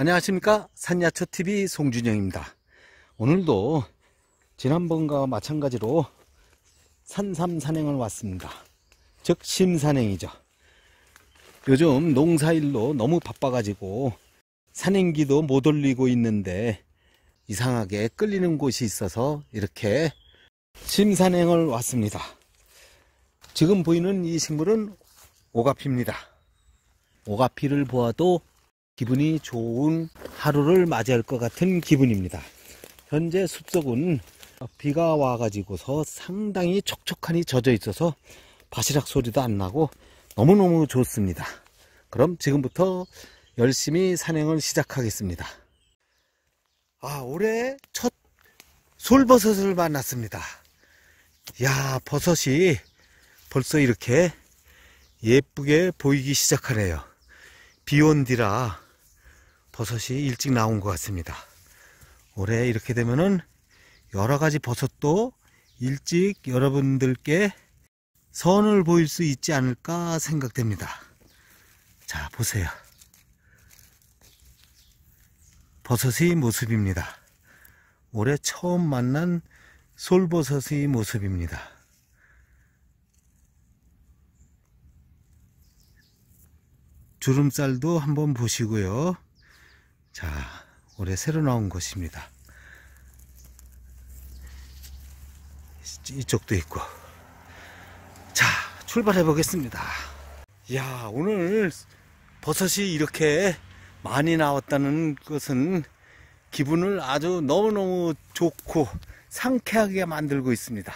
안녕하십니까 산야초TV 송준영입니다 오늘도 지난번과 마찬가지로 산삼산행을 왔습니다 즉 심산행이죠 요즘 농사일로 너무 바빠가지고 산행기도 못 올리고 있는데 이상하게 끌리는 곳이 있어서 이렇게 심산행을 왔습니다 지금 보이는 이 식물은 오가피입니다 오가피를 보아도 기분이 좋은 하루를 맞이할 것 같은 기분입니다. 현재 숲속은 비가 와가지고서 상당히 촉촉하니 젖어 있어서 바시락 소리도 안 나고 너무너무 좋습니다. 그럼 지금부터 열심히 산행을 시작하겠습니다. 아, 올해 첫 솔버섯을 만났습니다. 야, 버섯이 벌써 이렇게 예쁘게 보이기 시작하네요. 비 온 뒤라 버섯이 일찍 나온 것 같습니다. 올해 이렇게 되면은 여러 가지 버섯도 일찍 여러분들께 선을 보일 수 있지 않을까 생각됩니다. 자, 보세요. 버섯의 모습입니다. 올해 처음 만난 솔버섯의 모습입니다. 주름살도 한번 보시고요. 자, 올해 새로 나온 것입니다. 이쪽도 있고. 자, 출발해 보겠습니다. 야, 오늘 버섯이 이렇게 많이 나왔다는 것은 기분을 아주 너무너무 좋고 상쾌하게 만들고 있습니다.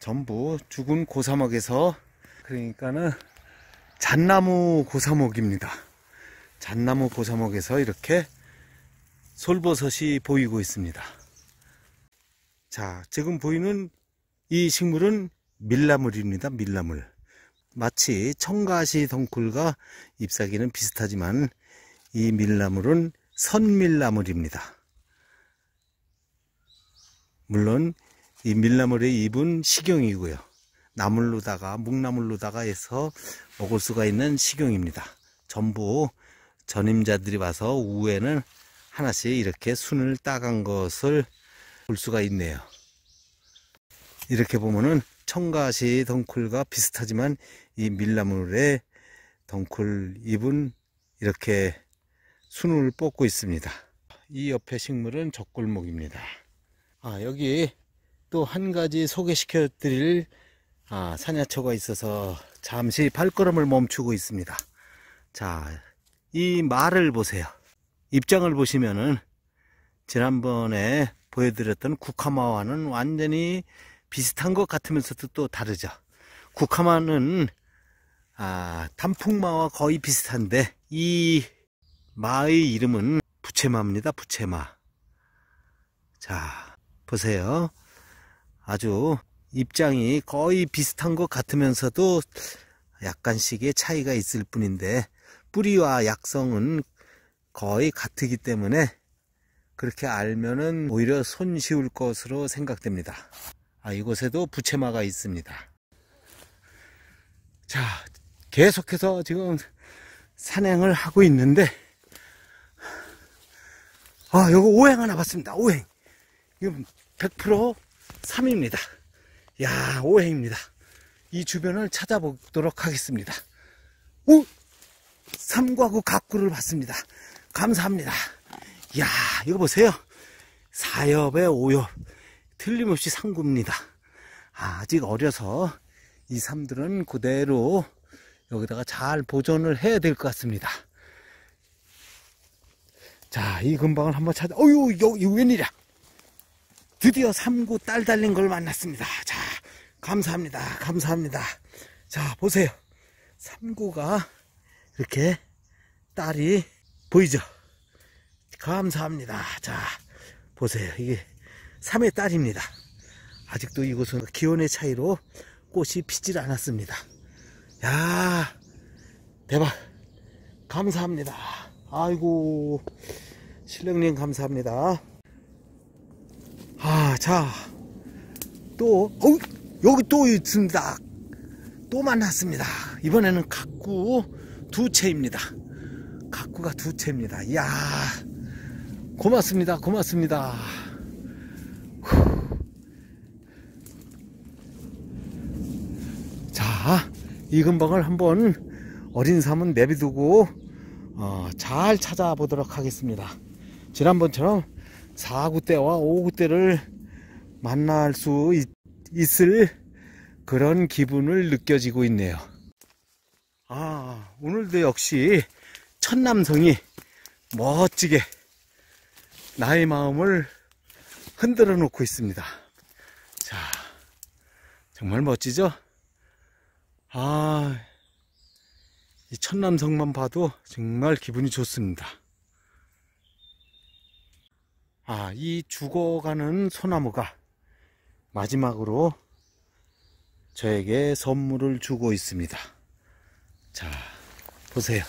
전부 죽은 고사목에서 그러니까는 잣나무 고사목입니다. 잣나무 고사목에서 이렇게 솔버섯이 보이고 있습니다. 자, 지금 보이는 이 식물은 밀나물입니다. 밀나물. 마치 청가시 덩굴과 잎사귀는 비슷하지만 이 밀나물은 선밀나물입니다. 물론 이 밀나물의 잎은 식용이고요. 나물로다가 묵나물로다가 해서 먹을 수가 있는 식용입니다. 전부 전임자들이 와서 우에는 하나씩 이렇게 순을 따간 것을 볼 수가 있네요. 이렇게 보면은 청가시 덩쿨과 비슷하지만 이 밀나물의 덩쿨 잎은 이렇게 순을 뽑고 있습니다. 이 옆에 식물은 적골목입니다. 아, 여기 또 한 가지 소개시켜 드릴 아, 사냐초가 있어서 잠시 발걸음을 멈추고 있습니다. 자, 이 말을 보세요. 입장을 보시면은 지난번에 보여드렸던 국화마와는 완전히 비슷한 것 같으면서도 또 다르죠. 국화마는 아, 단풍마와 거의 비슷한데 이 마의 이름은 부채마입니다. 부채마. 자, 보세요. 아주 입장이 거의 비슷한 것 같으면서도 약간씩의 차이가 있을 뿐인데 뿌리와 약성은 거의 같기 으 때문에 그렇게 알면은 오히려 손쉬울 것으로 생각됩니다. 아, 이곳에도 부채마가 있습니다. 자, 계속해서 지금 산행을 하고 있는데, 아, 요거 오행 하나 봤습니다. 오행. 이건 100% 3입니다. 야, 오행입니다. 이 주변을 찾아보도록 하겠습니다. 오, 삼과구 각구를 봤습니다. 감사합니다. 이야, 이거 보세요. 사엽에 오엽. 틀림없이 상구입니다. 아직 어려서 이 삼들은 그대로 여기다가 잘 보존을 해야 될 것 같습니다. 자, 이금방을 한번 찾아, 어유 여기 웬일이야. 드디어 삼구 딸 달린 걸 만났습니다. 자, 감사합니다. 감사합니다. 자, 보세요. 삼구가 이렇게 딸이 보이죠? 감사합니다. 자, 보세요. 이게 3의 딸입니다. 아직도 이곳은 기온의 차이로 꽃이 피질 않았습니다. 야 대박. 감사합니다. 아이고, 신령님 감사합니다. 아, 자, 또, 어, 여기 또 있습니다. 또 만났습니다. 이번에는 각구 두 채입니다. 가꾸가두 채입니다. 이야, 고맙습니다. 고맙습니다. 자, 이 근방을 한번 어린 삼은 내비두고 어, 잘 찾아보도록 하겠습니다. 지난번처럼 4구 때와 5구 때를 만날 수 있, 있을 그런 기분을 느껴지고 있네요. 아, 오늘도 역시 첫남성이 멋지게 나의 마음을 흔들어 놓고 있습니다. 자, 정말 멋지죠? 아, 이첫남성만 봐도 정말 기분이 좋습니다. 아, 이 죽어가는 소나무가 마지막으로 저에게 선물을 주고 있습니다. 자, 보세요.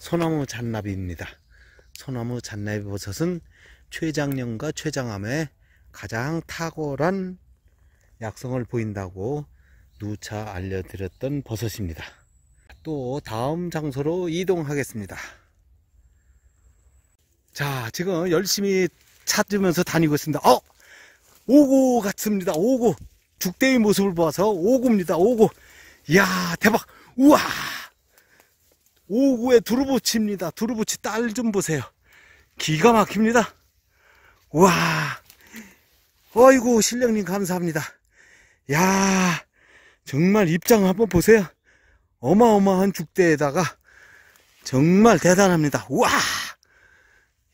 소나무 잔나비입니다. 소나무 잔나비 버섯은 최장염과 최장암에 가장 탁월한 약성을 보인다고 누차 알려드렸던 버섯입니다. 또 다음 장소로 이동하겠습니다. 자, 지금 열심히 찾으면서 다니고 있습니다. 어! 오고 같습니다. 오고! 죽대의 모습을 보아서 오구입니다. 오구. 이야, 대박. 우와. 오구의 두루부치입니다. 두루부치 딸 좀 보세요. 기가 막힙니다. 우와. 어이구, 신령님 감사합니다. 야 정말 입장 한번 보세요. 어마어마한 죽대에다가 정말 대단합니다. 우와.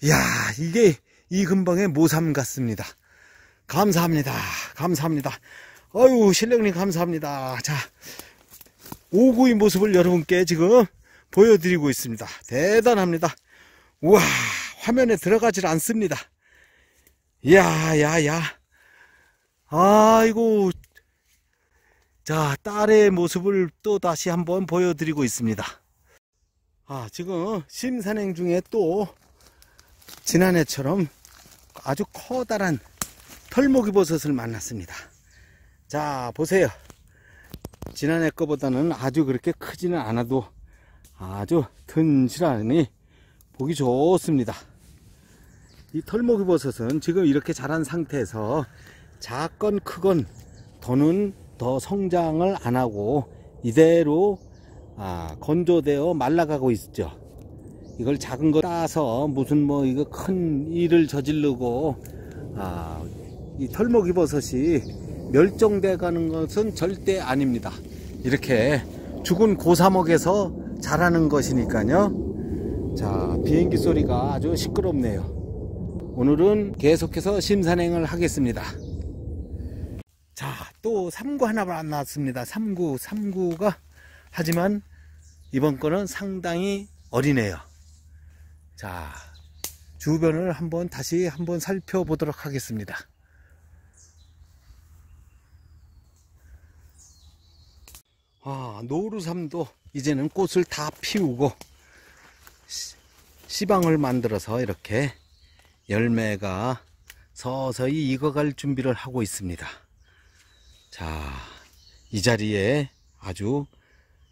이야 이게 이 근방의 모삼 같습니다. 감사합니다. 감사합니다. 어유 실령님 감사합니다. 자, 오구의 모습을 여러분께 지금 보여드리고 있습니다. 대단합니다. 우와, 화면에 들어가질 않습니다. 야 야, 야. 아이고. 자, 딸의 모습을 또 다시 한번 보여드리고 있습니다. 아, 지금 심산행 중에 또 지난해처럼 아주 커다란 털목이 버섯을 만났습니다. 자 보세요 지난해 거보다는 아주 그렇게 크지는 않아도 아주 튼실하니 보기 좋습니다 이 털목이 버섯은 지금 이렇게 자란 상태에서 작건 크건 더는 더 성장을 안하고 이대로 아, 건조되어 말라가고 있죠 이걸 작은 거 따서 무슨 뭐 이거 큰 일을 저지르고 아, 이 털목이 버섯이 멸종돼 가는 것은 절대 아닙니다. 이렇게 죽은 고사목에서 자라는 것이니까요. 자, 비행기 소리가 아주 시끄럽네요. 오늘은 계속해서 심산행을 하겠습니다. 자, 또 3구 하나 만났습니다. 3구, 3구가 하지만 이번 거는 상당히 어리네요. 자, 주변을 한번 다시 한번 살펴보도록 하겠습니다. 아, 노루삼도 이제는 꽃을 다 피우고 시방을 만들어서 이렇게 열매가 서서히 익어갈 준비를 하고 있습니다. 자, 이 자리에 아주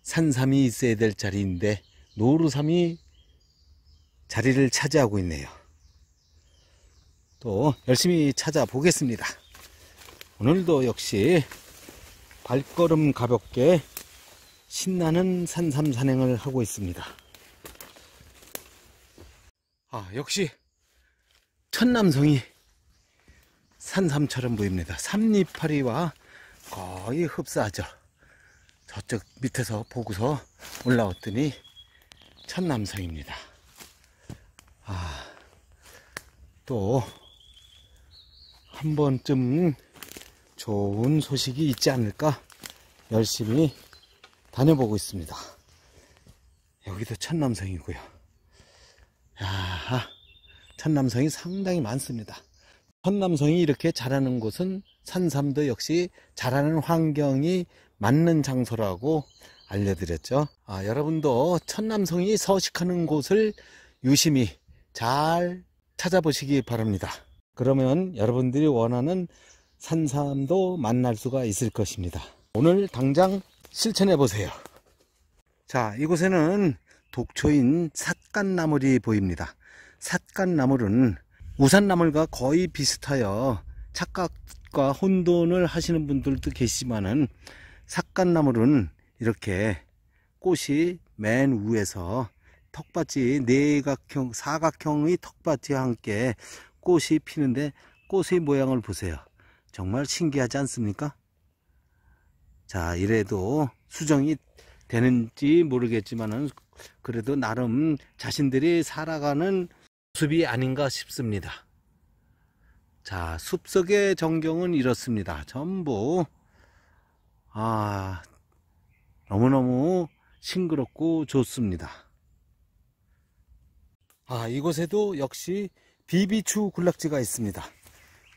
산삼이 있어야 될 자리인데 노루삼이 자리를 차지하고 있네요. 또 열심히 찾아보겠습니다. 오늘도 역시 발걸음 가볍게 신나는 산삼 산행을 하고 있습니다. 아, 역시 천남성이 산삼처럼 보입니다. 삼리파리와 거의 흡사하죠. 저쪽 밑에서 보고서 올라왔더니 천남성입니다. 아, 또 한 번쯤 좋은 소식이 있지 않을까 열심히 다녀보고 있습니다. 여기도 천남성이고요. 야, 천남성이 상당히 많습니다. 천남성이 이렇게 자라는 곳은 산삼도 역시 자라는 환경이 맞는 장소라고 알려드렸죠. 아, 여러분도 천남성이 서식하는 곳을 유심히 잘 찾아보시기 바랍니다. 그러면 여러분들이 원하는 산삼도 만날 수가 있을 것입니다. 오늘 당장 실천해 보세요. 자, 이곳에는 독초인 삿갓나물이 보입니다. 삿갓나물은 우산나물과 거의 비슷하여 착각과 혼돈을 하시는 분들도 계시지만은 삿갓나물은 이렇게 꽃이 맨 위에서 턱받이 네각형 사각형의 턱받이와 함께 꽃이 피는데 꽃의 모양을 보세요 정말 신기하지 않습니까 자 이래도 수정이 되는지 모르겠지만은 그래도 나름 자신들이 살아가는 숲이 아닌가 싶습니다. 자 숲속의 전경은 이렇습니다. 전부 아 너무너무 싱그럽고 좋습니다. 아 이곳에도 역시 비비추 군락지가 있습니다.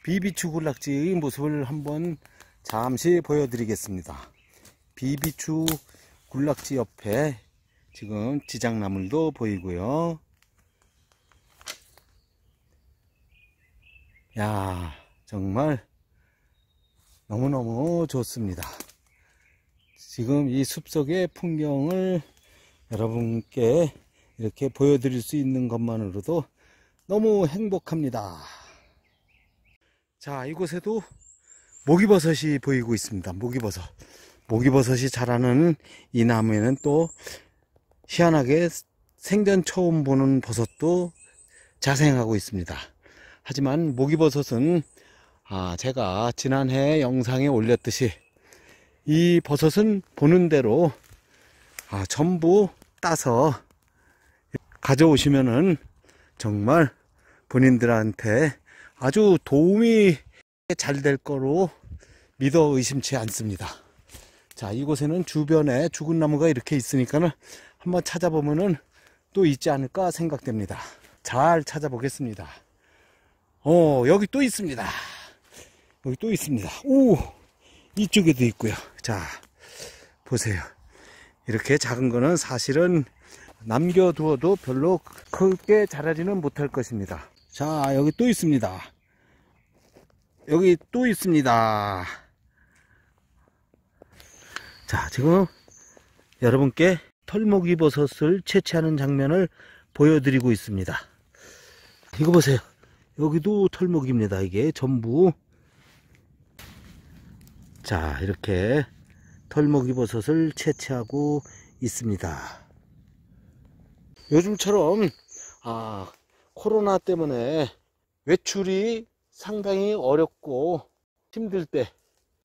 비비추 군락지의 모습을 한번 잠시 보여드리겠습니다. 비비추 군락지 옆에 지금 지장나물도 보이고요. 야 정말 너무너무 좋습니다. 지금 이 숲속의 풍경을 여러분께 이렇게 보여드릴 수 있는 것만으로도 너무 행복합니다. 자 이곳에도 모기버섯이 보이고 있습니다. 모기버섯. 모기버섯이 자라는 이 나무에는 또 희한하게 생전 처음 보는 버섯도 자생하고 있습니다. 하지만 모기버섯은 아 제가 지난해 영상에 올렸듯이 이 버섯은 보는 대로 아 전부 따서 가져오시면은 정말 본인들한테 아주 도움이 이렇게 잘될 거로 믿어 의심치 않습니다. 자, 이곳에는 주변에 죽은 나무가 이렇게 있으니까는 한번 찾아보면은 또 있지 않을까 생각됩니다. 잘 찾아보겠습니다. 어, 여기 또 있습니다. 여기 또 있습니다. 오! 이쪽에도 있고요. 자, 보세요. 이렇게 작은 거는 사실은 남겨두어도 별로 크게 자라지는 못할 것입니다. 자, 여기 또 있습니다. 여기 또 있습니다 자 지금 여러분께 털목이버섯을 채취하는 장면을 보여드리고 있습니다 이거 보세요 여기도 털목입니다 이게 전부 자 이렇게 털목이버섯을 채취하고 있습니다 요즘처럼 아 코로나 때문에 외출이 상당히 어렵고 힘들 때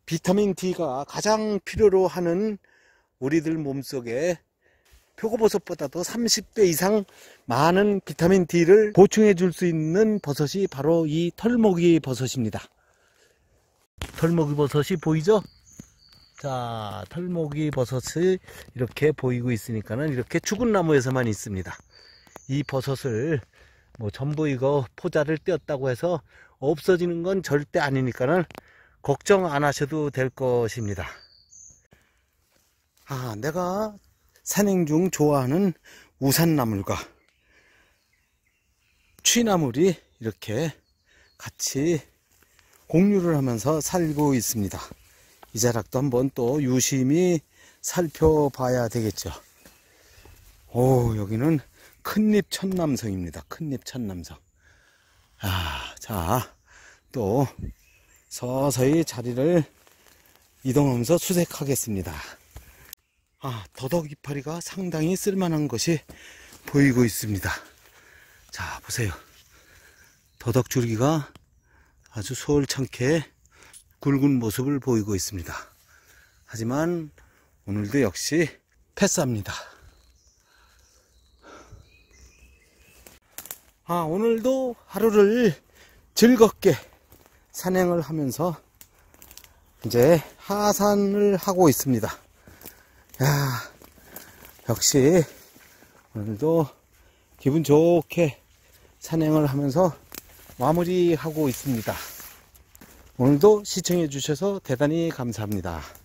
비타민 D가 가장 필요로 하는 우리들 몸속에 표고버섯보다도 30배 이상 많은 비타민 D를 보충해 줄 수 있는 버섯이 바로 이 털목이 버섯입니다. 털목이 버섯이 보이죠? 자, 털목이 버섯이 이렇게 보이고 있으니까는 이렇게 죽은 나무에서만 있습니다. 이 버섯을 뭐 전부 이거 포자를 떼었다고 해서 없어지는 건 절대 아니니까는 걱정 안 하셔도 될 것입니다. 아, 내가 산행 중 좋아하는 우산나물과 취나물이 이렇게 같이 공유를 하면서 살고 있습니다. 이 자락도 한번 또 유심히 살펴봐야 되겠죠. 오, 여기는 큰잎 천남성입니다. 큰잎 천남성. 아, 자, 또 서서히 자리를 이동하면서 수색하겠습니다. 아, 더덕 이파리가 상당히 쓸만한 것이 보이고 있습니다. 자, 보세요. 더덕 줄기가 아주 소울찮게 굵은 모습을 보이고 있습니다. 하지만 오늘도 역시 패스합니다 아, 오늘도 하루를 즐겁게 산행을 하면서 이제 하산을 하고 있습니다. 야, 역시 오늘도 기분 좋게 산행을 하면서 마무리하고 있습니다. 오늘도 시청해 주셔서 대단히 감사합니다.